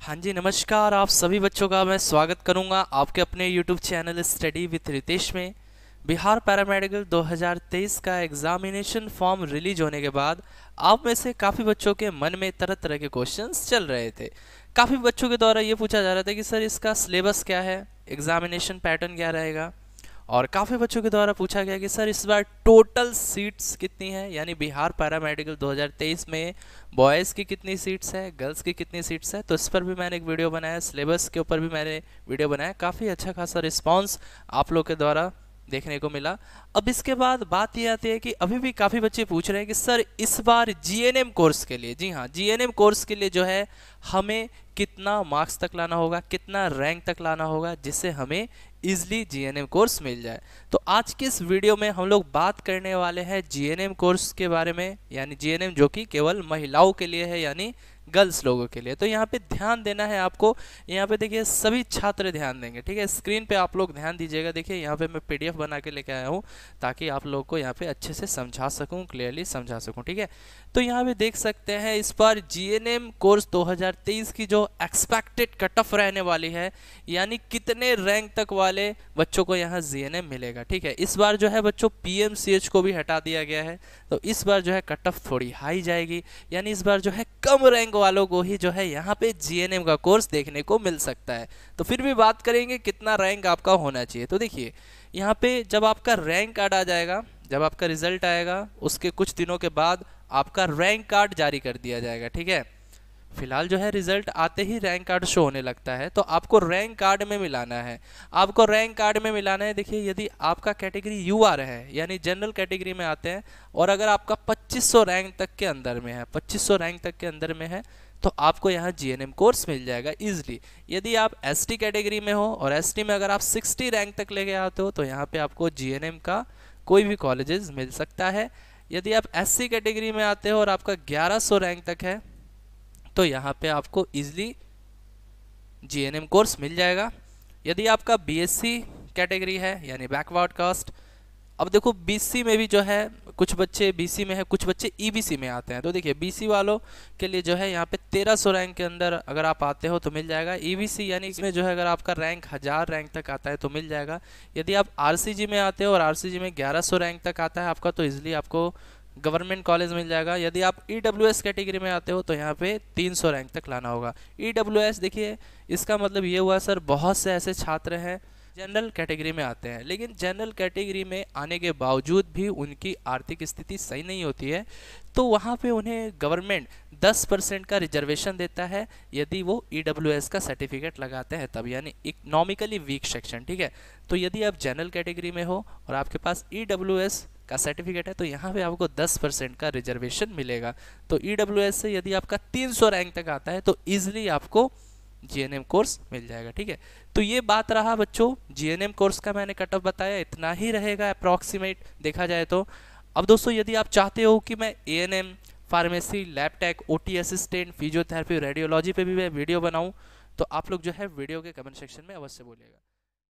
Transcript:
हाँ जी नमस्कार आप सभी बच्चों का मैं स्वागत करूंगा आपके अपने YouTube channel study with Ritesh में बिहार पैरामेडिकल 2023 का एग्जामिनेशन फॉर्म रिलीज होने के बाद आप में से काफ़ी बच्चों के मन में तरह तरह के क्वेश्चंस चल रहे थे काफ़ी बच्चों के द्वारा ये पूछा जा रहा था कि सर इसका सिलेबस क्या है एग्जामिनेशन पैटर्न क्या रहेगा और काफ़ी बच्चों के द्वारा पूछा गया कि सर इस बार टोटल सीट्स कितनी है यानी बिहार पैरामेडिकल 2023 में बॉयज़ की कितनी सीट्स है गर्ल्स की कितनी सीट्स है तो इस पर भी मैंने एक वीडियो बनाया सिलेबस के ऊपर भी मैंने वीडियो बनाया काफ़ी अच्छा खासा रिस्पॉन्स आप लोग के द्वारा देखने को मिला अब इसके बाद बात ये आती है कि अभी भी काफ़ी बच्चे पूछ रहे हैं कि सर इस बार जी कोर्स के लिए जी हाँ जी कोर्स के लिए जो है हमें कितना मार्क्स तक लाना होगा कितना रैंक तक लाना होगा जिससे हमें ईजिली जीएनएम कोर्स मिल जाए तो आज के इस वीडियो में हम लोग बात करने वाले हैं जीएनएम कोर्स के बारे में यानी जी जो कि केवल महिलाओं के लिए है यानी गर्ल्स लोगों के लिए तो यहाँ पे ध्यान देना है आपको यहाँ पे देखिए सभी छात्र ध्यान देंगे ठीक है स्क्रीन पे आप लोग ध्यान दीजिएगा देखिए यहाँ पे मैं पीडीएफ बना के लेके आया हूँ ताकि आप लोग को यहाँ पे अच्छे से समझा सकूँ क्लियरली समझा सकूँ ठीक है तो यहाँ पे देख सकते हैं इस पर जीएनएम कोर्स 2023 की जो एक्सपेक्टेड कट ऑफ रहने वाली है यानी कितने रैंक तक वाले बच्चों को यहाँ जी मिलेगा ठीक है इस बार जो है बच्चों पी को भी हटा दिया गया है तो इस बार जो है कट ऑफ थोड़ी हाई जाएगी यानी इस बार जो है कम रैंक वालों को ही जो है यहाँ पे जी का कोर्स देखने को मिल सकता है तो फिर भी बात करेंगे कितना रैंक आपका होना चाहिए तो देखिए यहाँ पे जब आपका रैंक कार्ड आ जाएगा जब आपका रिजल्ट आएगा उसके कुछ दिनों के बाद आपका रैंक कार्ड जारी कर दिया जाएगा ठीक है फिलहाल जो है रिजल्ट आते ही रैंक कार्ड शो होने लगता है तो आपको रैंक कार्ड में मिलाना है आपको रैंक कार्ड में मिलाना है देखिए यदि आपका कैटेगरी यू आर है यानी जनरल कैटेगरी में आते हैं और अगर आपका 2500 रैंक तक के अंदर में है 2500 रैंक तक के अंदर में है तो आपको यहाँ जी कोर्स मिल जाएगा ईजिली यदि आप एस कैटेगरी में हो और एस में अगर आप सिक्सटी रैंक तक लेके आते हो तो यहाँ पर आपको जी का कोई भी कॉलेजेस मिल सकता है यदि आप एस कैटेगरी में आते हो और आपका 1100 रैंक तक है तो यहाँ पे आपको ईजिली एम कोर्स मिल जाएगा यदि आपका बीएससी कैटेगरी है यानी बैकवर्ड कास्ट अब देखो बीसी में भी जो है कुछ बच्चे बीसी में है कुछ बच्चे ईबीसी e में आते हैं तो देखिए बीसी वालों के लिए जो है यहाँ पे तेरह सौ रैंक के अंदर अगर आप आते हो तो मिल जाएगा ईबीसी e यानी इसमें जो है अगर आपका रैंक हज़ार रैंक तक आता है तो मिल जाएगा यदि आप जी में आते हो और जी में 1100 रैंक तक आता है आपका तो ईजिली आपको गवर्नमेंट कॉलेज मिल जाएगा यदि आप ई e कैटेगरी में आते हो तो यहाँ पे 300 रैंक तक लाना होगा ई e देखिए इसका मतलब ये हुआ सर बहुत से ऐसे छात्र हैं जनरल कैटेगरी में आते हैं लेकिन जनरल कैटेगरी में आने के बावजूद भी उनकी आर्थिक स्थिति सही नहीं होती है तो वहाँ पे उन्हें गवर्नमेंट 10 परसेंट का रिजर्वेशन देता है यदि वो ई e का सर्टिफिकेट लगाते हैं तब यानी इकनॉमिकली वीक सेक्शन ठीक है तो यदि आप जनरल कैटेगरी में हो और आपके पास ई का सर्टिफिकेट है तो यहाँ पे आपको 10 परसेंट का रिजर्वेशन मिलेगा तो ई e से यदि आपका 300 रैंक तक आता है तो ईजिली आपको जी कोर्स मिल जाएगा ठीक है तो ये बात रहा बच्चों जी कोर्स का मैंने कट ऑफ बताया इतना ही रहेगा अप्रॉक्सीमेट देखा जाए तो अब दोस्तों यदि आप चाहते हो कि मैं a pharmacy lab tech or assistant physiotherapy radiology पे भी मैं वीडियो बनाऊँ तो आप लोग जो है वीडियो के कमेंट सेक्शन में अवश्य बोलेगा